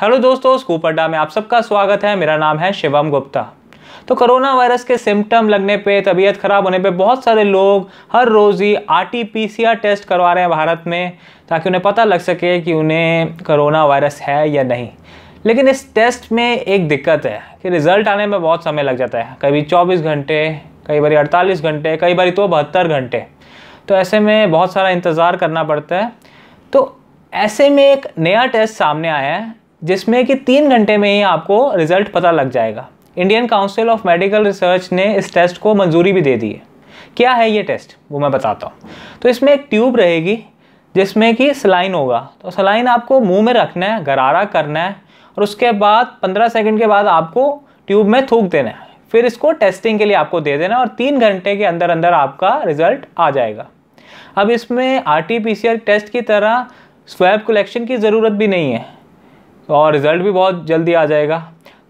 hello दोस्तों scoop में आप सबका स्वागत है मेरा नाम है शिवम गुप्ता तो कोरोना वायरस के सिम्टम लगने पे तबीयत ख़राब होने पे बहुत सारे लोग हर रोज़ ही R T P C R test करवा रहे हैं भारत में ताकि उन्हें पता लग सके कि उन्हें कोरोना वायरस है या नहीं लेकिन इस टेस्ट में एक दिक्कत है कि रिज़ल्ट आने में बहुत समय लग जाता है कभी चौबीस घंटे कई बार अड़तालीस घंटे कई बार तो बहत्तर घंटे तो ऐसे में बहुत सारा इंतज़ार करना पड़ता है तो ऐसे में एक नया टेस्ट सामने आया है जिसमें कि तीन घंटे में ही आपको रिजल्ट पता लग जाएगा Indian Council of Medical Research ने इस टेस्ट को मंजूरी भी दे दी है क्या है ये टेस्ट वो मैं बताता हूँ तो इसमें एक ट्यूब रहेगी जिसमें कि सलाइन होगा तो सलाइन आपको मुंह में रखना है गरारा करना है और उसके बाद 15 सेकंड के बाद आपको ट्यूब में थूक देना है फिर इसको टेस्टिंग के लिए आपको दे देना और तीन घंटे के अंदर अंदर आपका रिजल्ट आ जाएगा अब इसमें आर टी टेस्ट की तरह स्वैब कलेक्शन की ज़रूरत भी नहीं है और रिज़ल्ट भी बहुत जल्दी आ जाएगा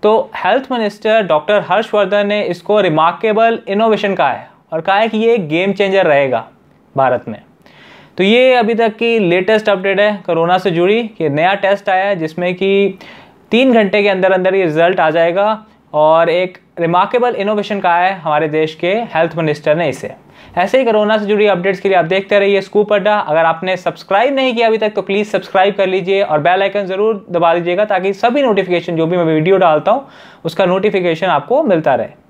तो हेल्थ मिनिस्टर डॉक्टर हर्षवर्धन ने इसको रिमार्केबल इनोवेशन कहा है और कहा है कि ये गेम चेंजर रहेगा भारत में तो ये अभी तक की लेटेस्ट अपडेट है कोरोना से जुड़ी कि नया टेस्ट आया है जिसमें कि तीन घंटे के अंदर अंदर ये रिज़ल्ट आ जाएगा और एक रिमार्केबल इनोवेशन कहा है हमारे देश के हेल्थ मिनिस्टर ने इसे ऐसे ही कोरोना से जुड़ी अपडेट्स के लिए आप देखते रहिए स्कूप अड्डा अगर आपने सब्सक्राइब नहीं किया अभी तक तो प्लीज़ सब्सक्राइब कर लीजिए और बेल आइकन ज़रूर दबा दीजिएगा ताकि सभी नोटिफिकेशन जो भी मैं वीडियो डालता हूँ उसका नोटिफिकेशन आपको मिलता रहे